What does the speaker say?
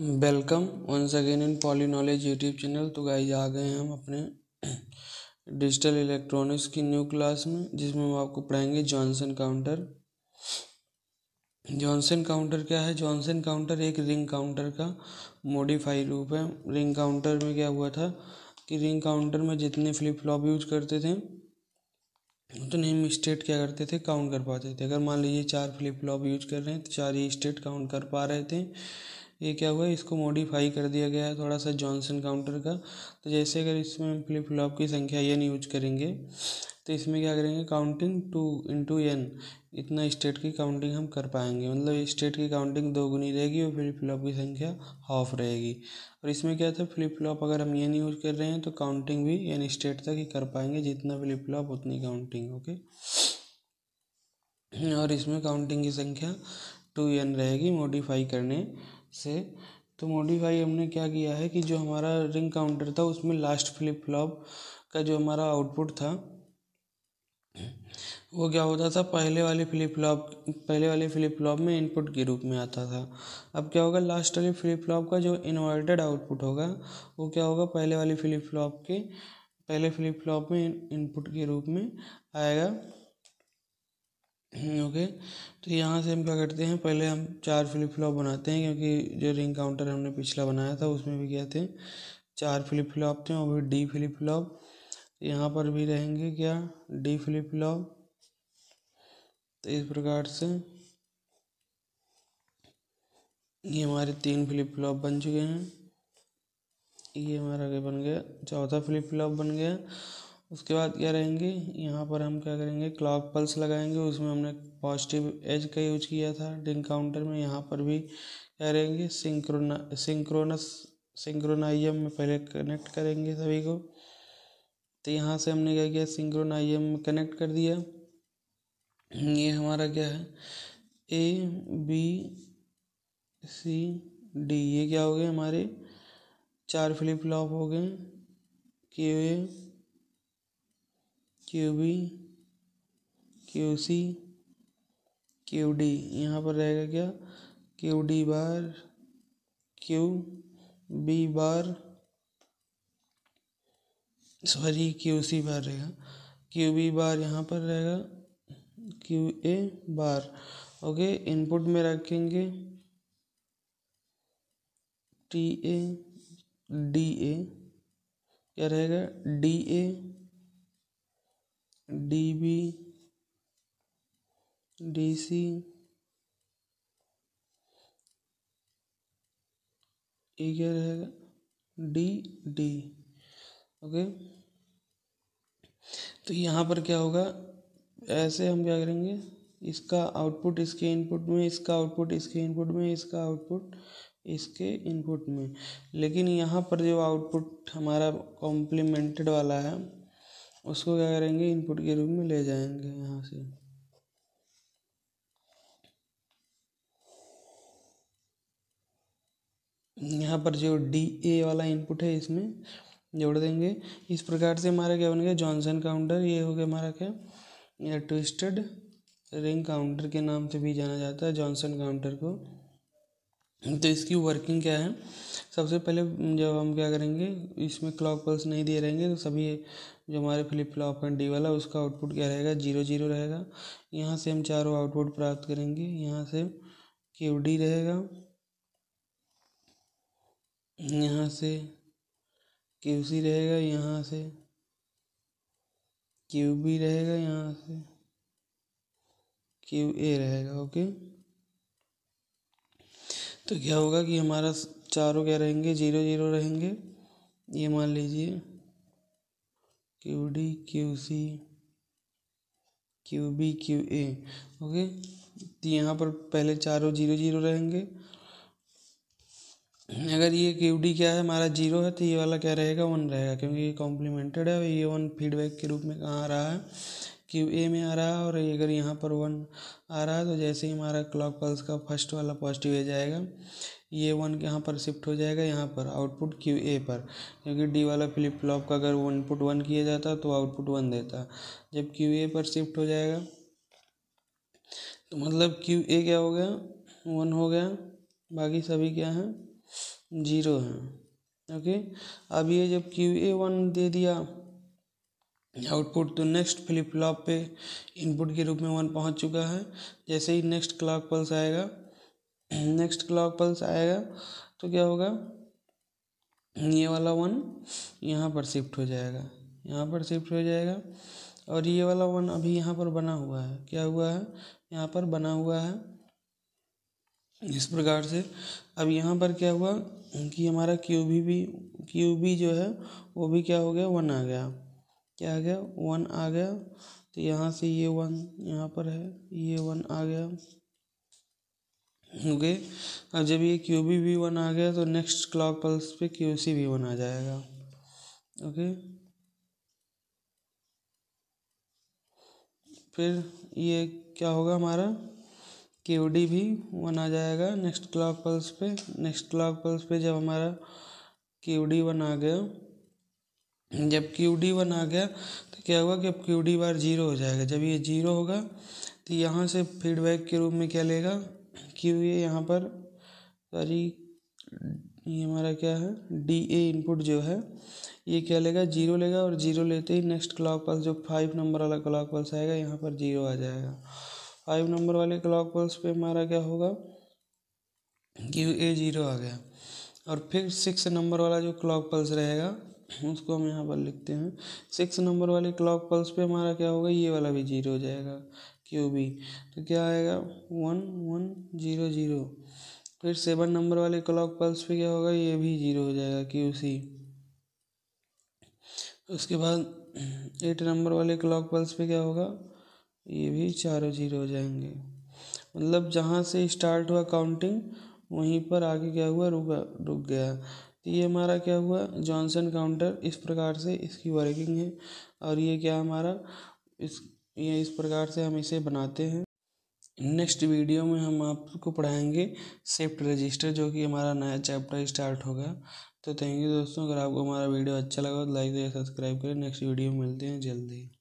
welcome once again in poly knowledge YouTube channel तो guys आ गए हैं हम अपने डिजिटल इलेक्ट्रॉनिक्स की न्यू क्लास में जिसमें हम आपको पढ़ाएंगे जॉनसन काउंटर जॉनसन काउंटर क्या है जॉनसन काउंटर एक रिंग काउंटर का मॉडिफाई रूप है रिंग काउंटर में क्या हुआ था कि रिंग काउंटर में जितने फ्लिप फ्लॉप यूज करते थे उतने तो ही स्टेट क्या करते थे काउंट कर पाते थे अगर मान लीजिए चार फ्लिप फ्लॉप यूज कर रहे हैं तो चार ही स्टेट काउंट कर पा रहे थे ये क्या हुआ इसको मॉडिफाई कर दिया गया है थोड़ा सा जॉनसन काउंटर का तो जैसे अगर इसमें हम फ्लिप फ्लॉप की संख्या एन यूज करेंगे तो इसमें क्या करेंगे काउंटिंग टू इंटू एन इतना स्टेट की काउंटिंग हम कर पाएंगे मतलब स्टेट की काउंटिंग दोगुनी रहेगी और फ्लिप फ्लॉप की संख्या हाफ रहेगी और इसमें क्या था फ्लिप फ्लॉप अगर हम एन यूज कर रहे हैं तो काउंटिंग भी एन स्टेट तक ही कर पाएंगे जितना फ्लिप फ्लॉप उतनी काउंटिंग ओके और इसमें काउंटिंग की संख्या टू एन रहेगी मॉडिफाई करने से तो मॉडिफाई हमने क्या किया है कि जो हमारा रिंग काउंटर था उसमें लास्ट फ्लिप फ्लॉप का जो हमारा आउटपुट था वो क्या होता था पहले वाले फ्लिप फ्लॉप पहले वाले फ्लिप फ्लॉप में इनपुट के रूप में आता था अब क्या होगा लास्ट वाले फ्लिप फ्लॉप का जो इन्वर्टेड आउटपुट होगा वो क्या होगा पहले वाले फ्लिप फ्लॉप के पहले फ्लिप फ्लॉप में इनपुट के रूप में आएगा ओके तो यहाँ से हम क्या करते हैं पहले हम चार फ्लिप फ्लॉप बनाते हैं क्योंकि जो रिंग काउंटर हमने पिछला बनाया था उसमें भी क्या थे चार फ्लिप फ्लॉप थे और भी डी फ्लिप फ्लॉप यहाँ पर भी रहेंगे क्या डी फ्लिप फ्लॉप तो इस प्रकार से ये हमारे तीन फ्लिप फ्लॉप बन चुके हैं ये हमारा आगे बन गया चौथा फ्लिप फ्लॉप बन गया उसके बाद क्या रहेंगे यहाँ पर हम क्या करेंगे क्लॉक पल्स लगाएंगे उसमें हमने पॉजिटिव एज का यूज किया था डिंग काउंटर में यहाँ पर भी क्या रहेंगे सिंक्रोना सिंक्रोनस सिंक्रोनाइम में पहले कनेक्ट करेंगे सभी को तो यहाँ से हमने क्या किया सिंक्रोनाइम में कनेक्ट कर दिया ये हमारा क्या है ए बी सी डी ये क्या हो गए हमारे चार फ्लिप फ्लॉप हो गए कि Q B Q C Q D यहाँ पर रहेगा क्या Q D bar Q B bar sorry Q C bar रहेगा क्यू बी बार यहाँ पर रहेगा Q A bar okay input में रखेंगे टी ए डी ए क्या रहेगा D A D B D C ये क्या रहेगा डी डी ओके तो यहाँ पर क्या होगा ऐसे हम क्या करेंगे इसका आउटपुट इसके इनपुट में इसका आउटपुट इसके इनपुट में इसका आउटपुट इसके इनपुट में लेकिन यहाँ पर जो आउटपुट हमारा कॉम्प्लीमेंटेड वाला है उसको क्या करेंगे इनपुट के रूप में ले जाएंगे यहाँ से यहाँ पर जो डी ए वाला इनपुट है इसमें जोड़ देंगे इस प्रकार से हमारा क्या बन गया जॉनसन काउंटर ये हो गया हमारा क्या ट्विस्टेड रिंग काउंटर के नाम से भी जाना जाता है जॉनसन काउंटर को तो इसकी वर्किंग क्या है सबसे पहले जब हम क्या करेंगे इसमें क्लॉक पल्स नहीं दिए रहेंगे तो सभी जो हमारे फ्लिप फ्लॉप एंड डी वाला उसका आउटपुट क्या रहेगा जीरो जीरो रहेगा यहाँ से हम चारों आउटपुट प्राप्त करेंगे यहाँ से क्यू डी रहेगा यहाँ से क्यू सी रहेगा यहाँ से क्यू बी रहेगा यहाँ से क्यू ए रहेगा ओके तो क्या होगा कि हमारा चारों क्या रहेंगे जीरो जीरो रहेंगे ये मान लीजिए Q D Q C Q B Q A okay तो यहाँ पर पहले चारों जीरो जीरो रहेंगे अगर ये क्यू डी क्या है हमारा जीरो है तो ये वाला क्या रहेगा वन रहेगा क्योंकि ये कॉम्प्लीमेंटेड है और ये वन फीडबैक के रूप में कहाँ आ रहा है क्यू ए में आ रहा है और अगर यहाँ पर वन आ रहा है तो जैसे ही हमारा क्लॉक पल्स का फर्स्ट वाला पॉजिटिव हो जाएगा ये वन यहाँ पर शिफ्ट हो जाएगा यहाँ पर आउटपुट क्यू ए पर क्योंकि डी वाला फ्लिप फ्लॉप का अगर इनपुट वन किया जाता तो आउटपुट वन देता जब क्यू ए पर शिफ्ट हो जाएगा तो मतलब क्यू ए क्या हो गया वन हो गया बाकी सभी क्या हैं जीरो हैं ओके अब ये जब क्यू ए वन दे दिया आउटपुट तो नेक्स्ट फ्लिप फ्लॉप पे इनपुट के रूप में वन पहुंच चुका है जैसे ही नेक्स्ट क्लॉक पल्स आएगा नेक्स्ट क्लॉक पल्स आएगा तो क्या होगा ये वाला वन यहाँ पर शिफ्ट हो जाएगा यहाँ पर शिफ्ट हो जाएगा और ये वाला वन अभी यहाँ पर बना हुआ है क्या हुआ है यहाँ पर बना हुआ है इस प्रकार से अब यहाँ पर क्या हुआ कि हमारा क्यू भी क्यू भी जो है वो भी क्या हो गया वन आ गया क्या आ गया वन आ गया तो यहाँ से ये वन यहाँ पर है ये वन आ गया ओके अब जब ये क्यू बी भी वन आ गया तो नेक्स्ट क्लॉक पल्स पे क्यू सी भी वन आ जाएगा ओके फिर ये क्या होगा हमारा क्यू डी भी वन आ जाएगा नेक्स्ट क्लॉक पल्स पे नेक्स्ट क्लॉक पल्स पे जब हमारा क्यू डी वन आ गया जब क्यू डी वन आ गया तो क्या हुआ कि अब क्यू डी बार जीरो हो जाएगा जब ये जीरो होगा तो यहाँ से फीडबैक के रूप में क्या लेगा क्यू ये यहाँ पर सॉरी ये हमारा क्या है डी ए इनपुट जो है ये क्या लेगा जीरो लेगा और जीरो लेते ही नेक्स्ट क्लॉक पल्स जो फाइव नंबर वाला क्लॉक पल्स आएगा यहाँ पर जीरो आ जाएगा फाइव नंबर वाले क्लॉक पल्स पे हमारा क्या होगा क्यू ए जीरो आ गया और फिर सिक्स नंबर वाला जो क्लॉक पल्स रहेगा उसको हम यहाँ पर लिखते हैं सिक्स नंबर वाले क्लॉक पल्स पे हमारा क्या होगा ये वाला भी जीरो हो जाएगा क्यू बी तो क्या आएगा वन वन जीरो जीरो फिर सेवन नंबर वाले क्लॉक पल्स पे क्या होगा ये भी जीरो हो जाएगा क्यू सी उसके बाद एट नंबर वाले क्लॉक पल्स पे क्या होगा ये भी चारों जीरो हो जाएंगे मतलब जहाँ से स्टार्ट हुआ काउंटिंग वहीं पर आगे क्या हुआ रुका रुक गया ये हमारा क्या हुआ जॉनसन काउंटर इस प्रकार से इसकी वर्किंग है और ये क्या हमारा इस ये इस प्रकार से हम इसे बनाते हैं नेक्स्ट वीडियो में हम आपको पढ़ाएंगे सेफ्ट रजिस्टर जो कि हमारा नया चैप्टर स्टार्ट होगा तो थैंक यू दोस्तों अगर आपको हमारा वीडियो अच्छा लगा तो लाइक करें सब्सक्राइब करें नेक्स्ट वीडियो में मिलते हैं जल्दी